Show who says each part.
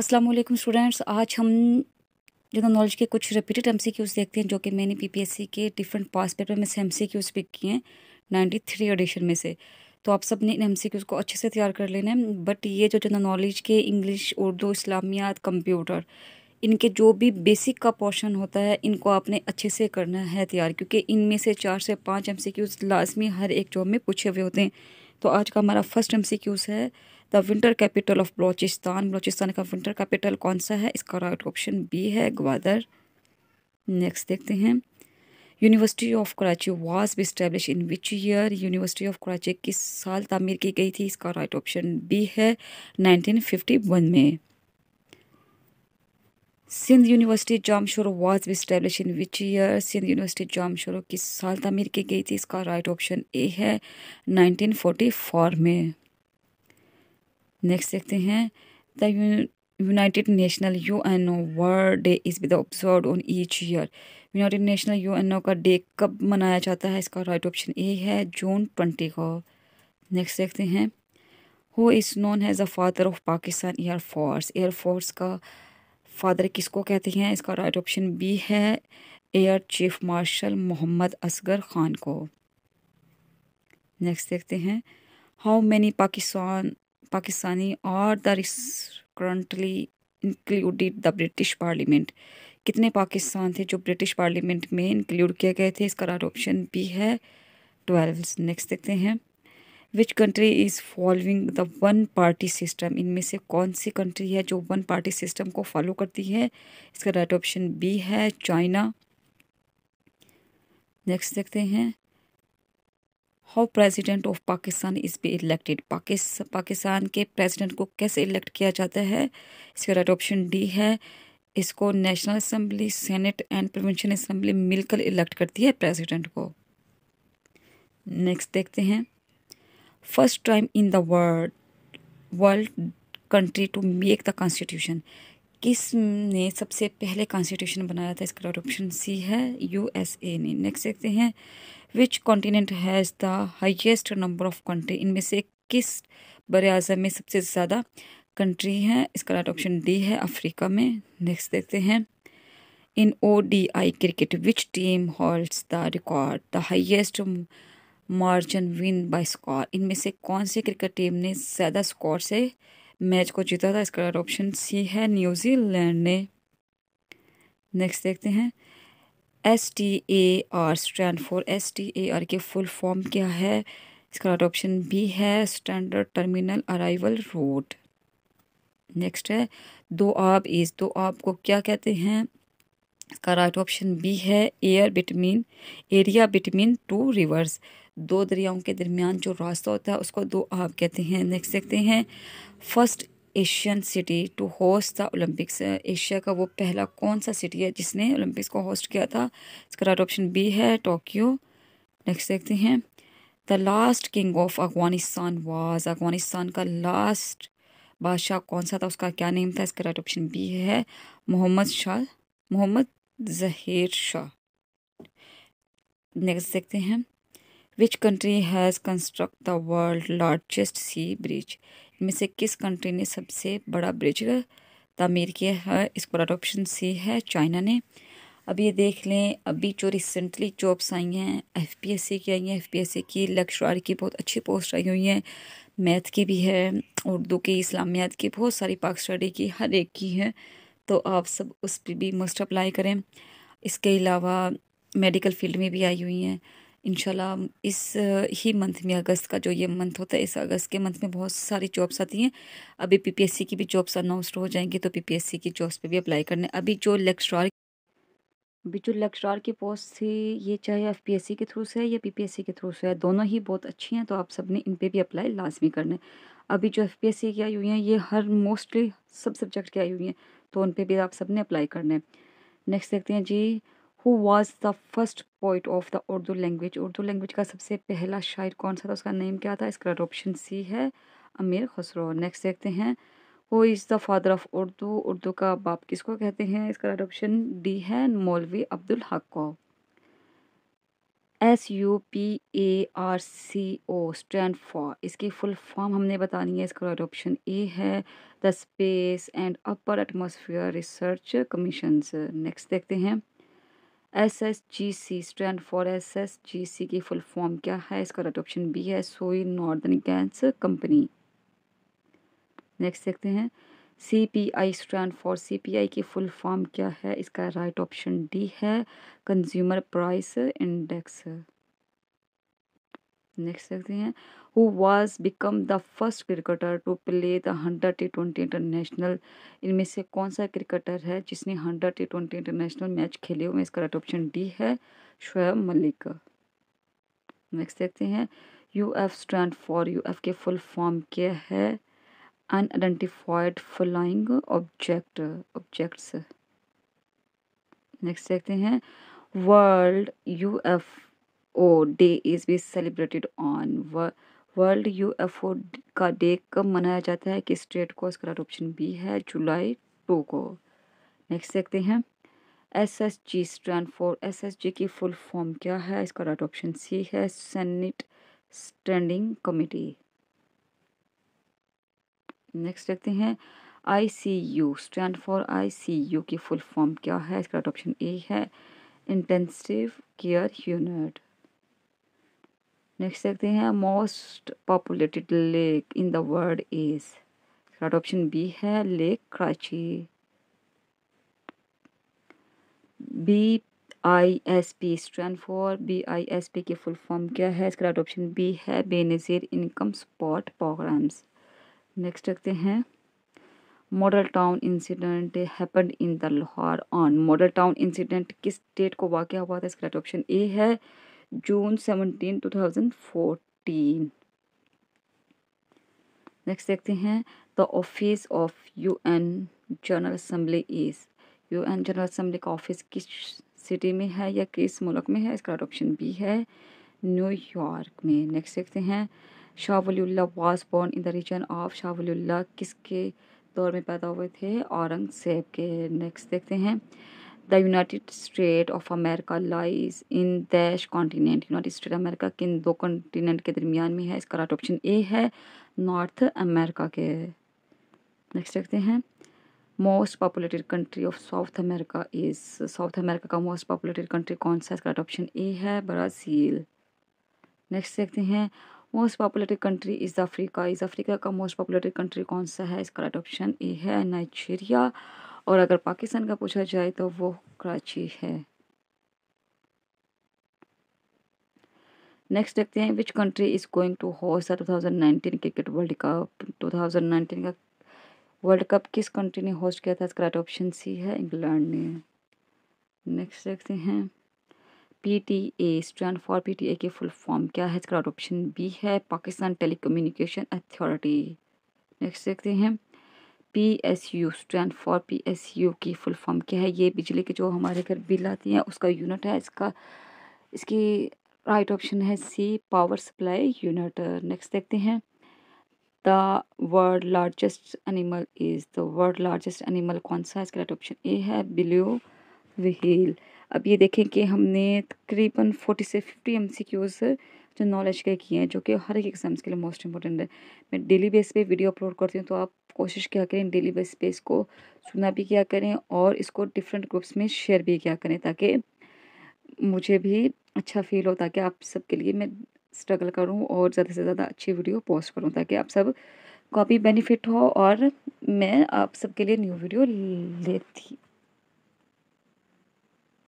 Speaker 1: अस्सलाम वालेकुम स्टूडेंट्स आज हम जनरल नॉलेज के कुछ रिपीटेड एम सी क्यूज़ देखते हैं जो कि मैंने पी पी एस सी के डिफरेंट पास पेपर में से एम सी क्यूज़ पिक किए हैं नाइन्टी थ्री एडिशन में से तो आप सब ने इन एम सी क्यूज़ को अच्छे से तैयार कर लेना है बट ये जो जनरल नॉलेज के इंग्लिश उर्दू इस्लामियात कंप्यूटर इनके जो भी बेसिक का पोर्शन होता है इनको आपने अच्छे से करना है तैयार क्योंकि इनमें से चार से पाँच एम सी क्यूज़ लाजमी हर एक जॉब में पूछे हुए होते हैं तो आज का हमारा फर्स्ट एम सी क्यूज़ है the winter capital of Balochistan Balochistan का विंटर कैपिटल कौन सा है इसका राइट ऑप्शन बी है ग्वादर नेक्स्ट देखते हैं university of Karachi was establish in which year university of Karachi किस साल तामीर की गई थी इसका राइट ऑप्शन बी है 1951 में Sindh university Jamshoro was establish in which year Sindh university Jamshoro किस साल तामीर की गई थी इसका राइट ऑप्शन ए है 1944 में नेक्स्ट देखते हैं the United National U N O world day is with observe on each year United National U N O का डे कब मनाया जाता है इसका राइट ऑप्शन ए है जून ट्वेंटी को नेक्स्ट देखते हैं who is known has the father of Pakistan air force air force का फादर किसको कहते हैं इसका राइट ऑप्शन बी है air chief marshal Mohammad Asghar Khan को नेक्स्ट देखते हैं हाउ मैनी पाकिस्तान पाकिस्तानी और the is currently included the British parliament कितने पाकिस्तान थे जो ब्रिटिश पार्लियामेंट में इंक्लूड किए गए थे इसका राइट ऑप्शन बी है ट्वेल्व नेक्स्ट देखते हैं which country is following the one party system इनमें से कौन सी कंट्री है जो वन पार्टी सिस्टम को फॉलो करती है इसका राइट ऑप्शन बी है चाइना नेक्स्ट देखते हैं how president of Pakistan is be elected Pakistan के प्रेसिडेंट को कैसे इलेक्ट किया जाता है इसका राइट ऑप्शन डी है इसको national assembly senate and provincial assembly मिलकर इलेक्ट करती है प्रेसिडेंट को नेक्स्ट देखते हैं first time in the world world country to make the constitution किस ने सबसे पहले कॉन्स्टिट्यूशन बनाया था इसका ऑप्शन सी है यूएसए ने नेक्स्ट देखते हैं which continent has the highest number of country इनमें से किस बर अजम में सबसे ज़्यादा कंट्री है इसका राइट ऑप्शन डी है अफ्रीका में नेक्स्ट देखते हैं in O D I cricket which team holds the record the highest margin win by score इनमें से कौन सी क्रिकेट टीम ने ज़्यादा स्कोर से मैच को जीता था इसका ऑप्शन सी है न्यूजीलैंड ने नेक्स्ट देखते हैं S T A R stand for S T A R के फुल फॉर्म क्या है इसका राइट ऑप्शन बी है standard terminal arrival road next है दो आप इस दो आप को क्या कहते हैं इसका राइट ऑप्शन बी है air between area between two rivers दो दरियाओं के दरमियान जो रास्ता होता है उसको दो आप कहते हैं नेक्स्ट देखते हैं first Asian city to host था ओलंपिक्स एशिया का वो पहला कौन सा सिटी है जिसने ओलंपिक्स को होस्ट किया था इसका राइट ऑप्शन बी है टोक्यो नेक्स्ट देखते हैं the last king of Afghanistan was Afghanistan का लास्ट बादशाह कौन सा था उसका क्या नेम था इसका राइट ऑप्शन बी है मोहम्मद शाह मोहम्मद जहीर शाह नेक्स्ट देखते हैं which country has construct the world largest sea bridge इनमें से किस कंट्री ने सबसे बड़ा ब्रिज तमीर किया है हाँ, इसको ऑप्शन सी है चाइना ने अब ये देख लें अभी जो रिसेंटली जॉब्स आई हैं एफ पी एस सी की आई हैं एफ पी एस सी की लक्षार की बहुत अच्छी पोस्ट आई हुई हैं मैथ की भी है उर्दू की इस्लामियात की बहुत सारी पाक स्टडी की हर एक की है तो आप सब उस पर भी मोस्ट अप्लाई करें इसके अलावा मेडिकल फील्ड में भी आई हुई हैं इन इस ही मंथ में अगस्त का जो ये मंथ होता है इस अगस्त के मंथ में बहुत सारी जॉब्स आती हैं अभी पीपीएससी की भी जॉब्स अनाउंसड हो जाएंगी तो पीपीएससी की जॉब्स पे भी अप्लाई करने अभी जो लेक्चरार अभी जो लेक्चरार की पोस्ट थी ये चाहे एफपीएससी के थ्रू से है या पीपीएससी के थ्रू से है दोनों ही बहुत अच्छी हैं तो आप सब इन पर भी अप्लाई लाजमी करना है अभी जो एफ की आई हुई हैं ये हर मोस्टली सब सब्जेक्ट की आई हुई हैं तो उन पर भी आप सब ने अप्लाई करना है नेक्स्ट देखते हैं जी who was the first poet of the Urdu language Urdu language का सबसे पहला शायर कौन सा था उसका नेम क्या था इसका ऑप्शन सी है अमीर खसरो नेक्स्ट देखते हैं who is the father of Urdu Urdu का बाप किसको कहते हैं इसका ऑप्शन डी है मौलवी अब्दुल हक को S U P A R C O stand for इसकी फुल फॉर्म हमने बतानी है इसका राइट ऑप्शन ए है the space and upper atmosphere research commission next देखते हैं S S G C stand for S S G C की full form क्या है इसका राइट ऑप्शन बी है सोई नॉर्दर्न गैस कंपनी नेक्स्ट देखते हैं C P I stand for C P I की फुल फॉर्म क्या है इसका राइट ऑप्शन डी है कंज्यूमर प्राइस इंडेक्स नेक्स्ट देखते हैं who was become the first cricketer to play the hundred T twenty international इनमें से कौन सा क्रिकेटर है जिसने hundred T twenty international match खेले हुए इसका राइट ऑप्शन डी है शुएब मलिक नेक्स्ट देखते हैं U F stand for U F के फुल फॉर्म क्या है unidentified flying object objects next देखते हैं world U F O day is be celebrated on world U F O का डे कब मनाया जाता है किस डेट को इसका ऑप्शन बी है जुलाई टू को नेक्स्ट देखते हैं S S G stand for S S G की फुल फॉर्म क्या है इसका राइट ऑप्शन सी है सेनेट स्टैंडिंग कमेटी नेक्स्ट देखते हैं I C U stand for I C U की फुल फॉर्म क्या है इसका ऑप्शन ए है इंटेंसिव केयर यूनिट नेक्स्ट देखते हैं most populated lake in the world is option B है lake Karachi B I S P stand for B I S P की full form क्या है इसका ऑप्शन बी है Benazir income spot programs next रखते हैं model town incident happen in the Lahore on model town incident किस date को वाक़ हुआ था इसका राइट ऑप्शन ए है June seventeen two thousand fourteen next देखते हैं the office of U N general assembly is U N general assembly का ऑफिस किस सिटी में है या किस मुल्क में है इसका राइट ऑप्शन बी है न्यूयॉर्क में नेक्स्ट देखते हैं Shah Wali was born in the region of Shah Waliullah किसके दौर में पैदा हुए थे औरंगजेब के नेक्स्ट देखते हैं the United State of America lies in dash continent United State America किन दो कॉन्टीनेंट के दरमियान में है इसका राइट ऑप्शन ए है नॉर्थ अमेरिका के नेक्स्ट देखते हैं most populated country of South America is South America का मोस्ट पॉपुलेटेड कंट्री कौन सा इसका राइट ऑप्शन ए है ब्राज़ील नेक्स्ट देखते हैं most populated country is Africa is Africa का मोस्ट पॉपुलेटेड कंट्री कौन सा है इसका राइट ऑप्शन ए है नाइजीरिया और अगर पाकिस्तान का पूछा जाए तो वो कराची है नेक्स्ट देखते हैं which country is going to host two thousand nineteen cricket world cup two thousand nineteen का वर्ल्ड कप किस कंट्री ने होस्ट किया था इसका राइट ऑप्शन सी है इंग्लैंड ने नेक्स्ट देखते हैं P T A stand for P T A की फुल फॉर्म क्या है इसका ऑप्शन बी है पाकिस्तान कम्युनिकेशन अथॉरिटी नेक्स्ट देखते हैं P S U stand for P S U की फुल फॉर्म क्या है ये बिजली के जो हमारे घर बिल आती हैं उसका यूनिट है इसका इसकी राइट ऑप्शन है C power supply unit next देखते हैं the world largest animal is the world largest animal कौन सा है इसका राइट ऑप्शन ए है बिल्यू व्हील अब ये देखें कि हमने तकरीबन फोर्टी से फिफ्टी एम सी क्यूज़ जो नॉलेज के किए हैं जो कि हर एक एग्ज़ाम्स के लिए मोस्ट इंपॉर्टेंट है मैं डेली बेस पे वीडियो अपलोड करती हूँ तो आप कोशिश किया करें डेली बेस पे इसको सुना भी किया करें और इसको डिफरेंट ग्रुप्स में शेयर भी किया करें ताकि मुझे भी अच्छा फील हो ताकि आप सबके लिए मैं स्ट्रगल करूँ और ज़्यादा से ज़्यादा अच्छी वीडियो पोस्ट करूँ ताकि आप सब को भी बेनिफिट हो और मैं आप सबके लिए न्यू वीडियो लेती